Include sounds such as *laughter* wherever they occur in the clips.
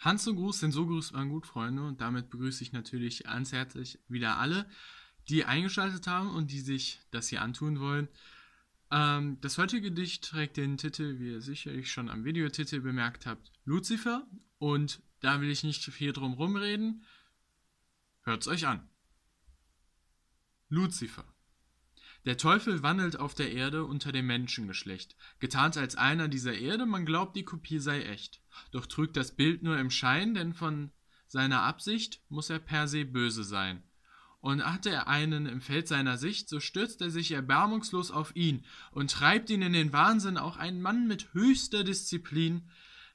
Hans und Gruß, sind So grüßt man äh, gut, Freunde. Und damit begrüße ich natürlich ganz herzlich wieder alle, die eingeschaltet haben und die sich das hier antun wollen. Ähm, das heutige Gedicht trägt den Titel, wie ihr sicherlich schon am Videotitel bemerkt habt, Lucifer. Und da will ich nicht viel drum rumreden. Hört's euch an. Lucifer. Der Teufel wandelt auf der Erde unter dem Menschengeschlecht, getarnt als einer dieser Erde, man glaubt, die Kopie sei echt. Doch trügt das Bild nur im Schein, denn von seiner Absicht muss er per se böse sein. Und hat er einen im Feld seiner Sicht, so stürzt er sich erbarmungslos auf ihn und treibt ihn in den Wahnsinn. Auch ein Mann mit höchster Disziplin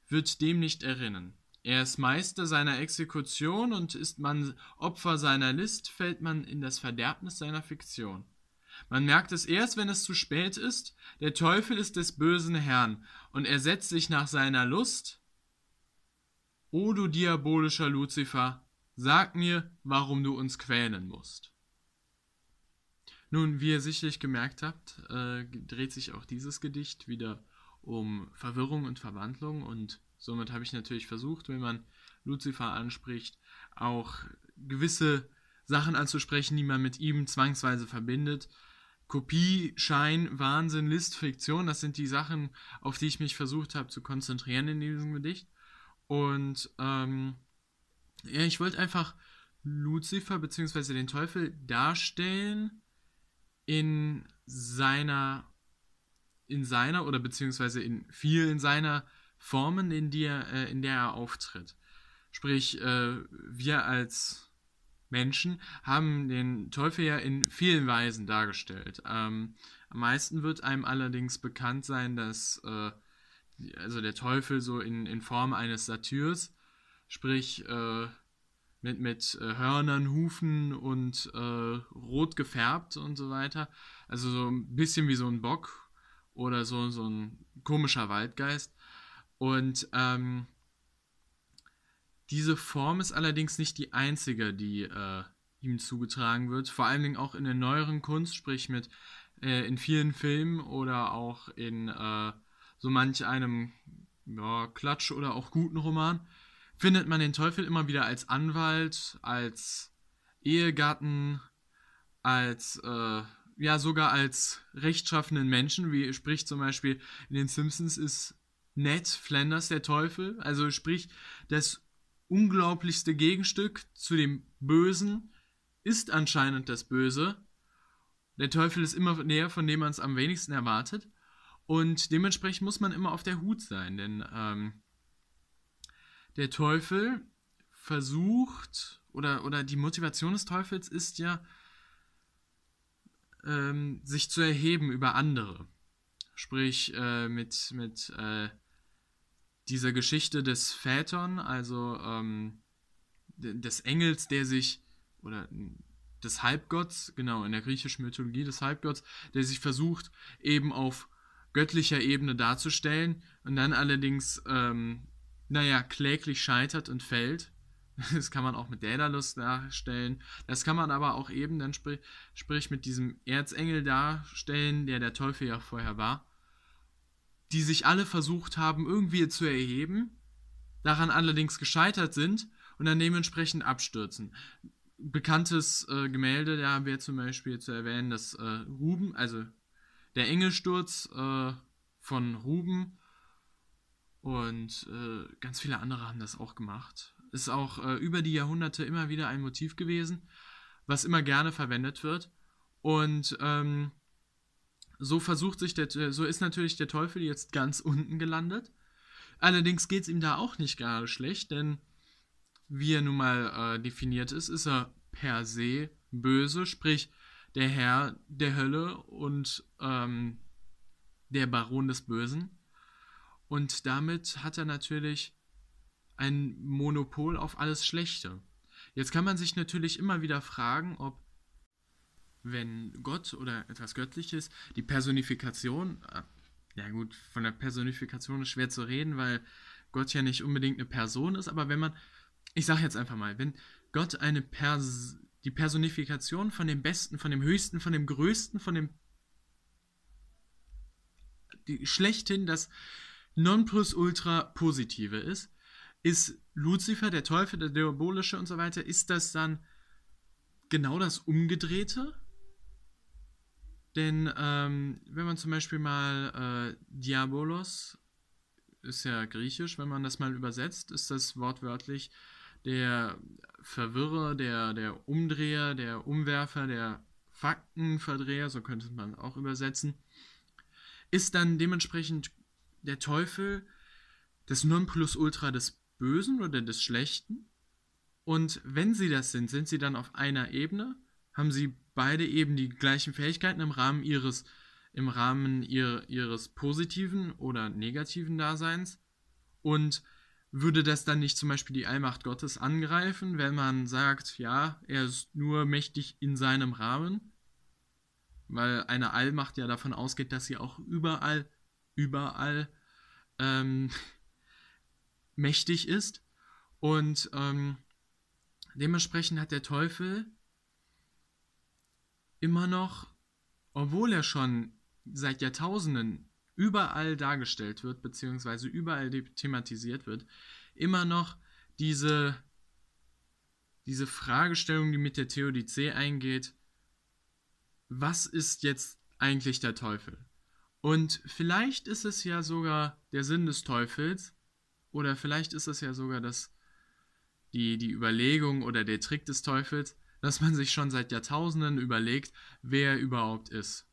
wird dem nicht erinnern. Er ist Meister seiner Exekution und ist man Opfer seiner List, fällt man in das Verderbnis seiner Fiktion. Man merkt es erst, wenn es zu spät ist. Der Teufel ist des bösen Herrn und er setzt sich nach seiner Lust. O du diabolischer Luzifer, sag mir, warum du uns quälen musst. Nun, wie ihr sicherlich gemerkt habt, äh, dreht sich auch dieses Gedicht wieder um Verwirrung und Verwandlung und somit habe ich natürlich versucht, wenn man Luzifer anspricht, auch gewisse Sachen anzusprechen, die man mit ihm zwangsweise verbindet. Kopie, Schein, Wahnsinn, List, Fiktion, das sind die Sachen, auf die ich mich versucht habe zu konzentrieren in diesem Gedicht. Und ähm, ja, ich wollte einfach Lucifer bzw. den Teufel darstellen in seiner in seiner oder beziehungsweise in vielen seiner Formen, in, die er, äh, in der er auftritt. Sprich, äh, wir als Menschen haben den Teufel ja in vielen Weisen dargestellt. Ähm, am meisten wird einem allerdings bekannt sein, dass äh, also der Teufel so in, in Form eines Satyrs, sprich äh, mit, mit äh, Hörnern, Hufen und äh, rot gefärbt und so weiter. Also so ein bisschen wie so ein Bock oder so, so ein komischer Waldgeist. Und ähm, diese Form ist allerdings nicht die einzige, die äh, ihm zugetragen wird. Vor allen Dingen auch in der neueren Kunst, sprich mit äh, in vielen Filmen oder auch in äh, so manch einem ja, Klatsch oder auch guten Roman, findet man den Teufel immer wieder als Anwalt, als Ehegatten, als äh, ja sogar als rechtschaffenden Menschen, wie sprich zum Beispiel in den Simpsons ist Ned Flanders der Teufel. Also sprich, das unglaublichste Gegenstück zu dem Bösen ist anscheinend das Böse. Der Teufel ist immer näher, von dem man es am wenigsten erwartet. Und dementsprechend muss man immer auf der Hut sein, denn ähm, der Teufel versucht, oder, oder die Motivation des Teufels ist ja, ähm, sich zu erheben über andere. Sprich, äh, mit, mit äh, dieser Geschichte des Phaeton, also ähm, des Engels, der sich, oder des Halbgotts, genau, in der griechischen Mythologie des Halbgotts, der sich versucht, eben auf göttlicher Ebene darzustellen und dann allerdings, ähm, naja, kläglich scheitert und fällt. *laughs* Das kann man auch mit Daedalus darstellen. Das kann man aber auch eben dann sprich, sprich mit diesem Erzengel darstellen, der der Teufel ja vorher war die sich alle versucht haben, irgendwie zu erheben, daran allerdings gescheitert sind und dann dementsprechend abstürzen. Bekanntes äh, Gemälde, da haben wir zum Beispiel zu erwähnen, dass äh, Ruben, also der Engelsturz äh, von Ruben und äh, ganz viele andere haben das auch gemacht. Ist auch äh, über die Jahrhunderte immer wieder ein Motiv gewesen, was immer gerne verwendet wird. Und ähm, so versucht sich der, äh, so ist natürlich der Teufel jetzt ganz unten gelandet. Allerdings geht es ihm da auch nicht gerade schlecht, denn wie er nun mal äh, definiert ist, ist er per se böse, sprich der Herr der Hölle und ähm, der Baron des Bösen. Und damit hat er natürlich ein Monopol auf alles Schlechte. Jetzt kann man sich natürlich immer wieder fragen, ob wenn Gott oder etwas Göttliches die Personifikation, äh, ja gut, von der Personifikation ist schwer zu reden, weil Gott ja nicht unbedingt eine Person ist, aber wenn man, ich sage jetzt einfach mal, wenn Gott eine Pers die Personifikation von dem Besten, von dem Höchsten, von dem Größten, von dem die, schlechthin das Nonplusultra Positive ist, ist Luzifer, der Teufel, der Diabolische und so weiter, ist das dann genau das Umgedrehte? Denn ähm, wenn man zum Beispiel mal äh, Diabolos, ist ja griechisch, wenn man das mal übersetzt, ist das wortwörtlich der Verwirrer, der, der Umdreher, der Umwerfer, der Faktenverdreher, so könnte man auch übersetzen, ist dann dementsprechend der Teufel das Nonplusultra des Bösen oder des Schlechten. Und wenn sie das sind, sind sie dann auf einer Ebene? Haben sie beide eben die gleichen Fähigkeiten im Rahmen ihres, im Rahmen ihr, ihres positiven oder negativen Daseins. Und würde das dann nicht zum Beispiel die Allmacht Gottes angreifen, wenn man sagt, ja, er ist nur mächtig in seinem Rahmen? Weil eine Allmacht ja davon ausgeht, dass sie auch überall, überall ähm, *laughs* mächtig ist. Und ähm, dementsprechend hat der Teufel immer noch, obwohl er schon seit Jahrtausenden überall dargestellt wird, beziehungsweise überall thematisiert wird, immer noch diese, diese Fragestellung, die mit der Theodizee eingeht, was ist jetzt eigentlich der Teufel? Und vielleicht ist es ja sogar der Sinn des Teufels, oder vielleicht ist es ja sogar das, die, die Überlegung oder der Trick des Teufels, dass man sich schon seit Jahrtausenden überlegt, wer er überhaupt ist.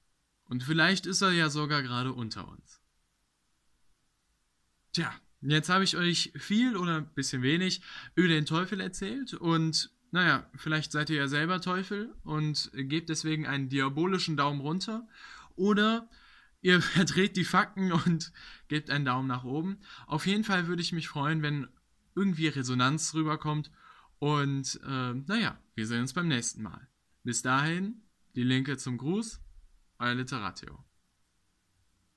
Und vielleicht ist er ja sogar gerade unter uns. Tja, jetzt habe ich euch viel oder ein bisschen wenig über den Teufel erzählt und naja, vielleicht seid ihr ja selber Teufel und gebt deswegen einen diabolischen Daumen runter oder ihr *laughs* verdreht die Fakten und gebt einen Daumen nach oben. Auf jeden Fall würde ich mich freuen, wenn irgendwie Resonanz rüberkommt und äh, naja, wir sehen uns beim nächsten Mal. Bis dahin, die Linke zum Gruß, euer Literatio.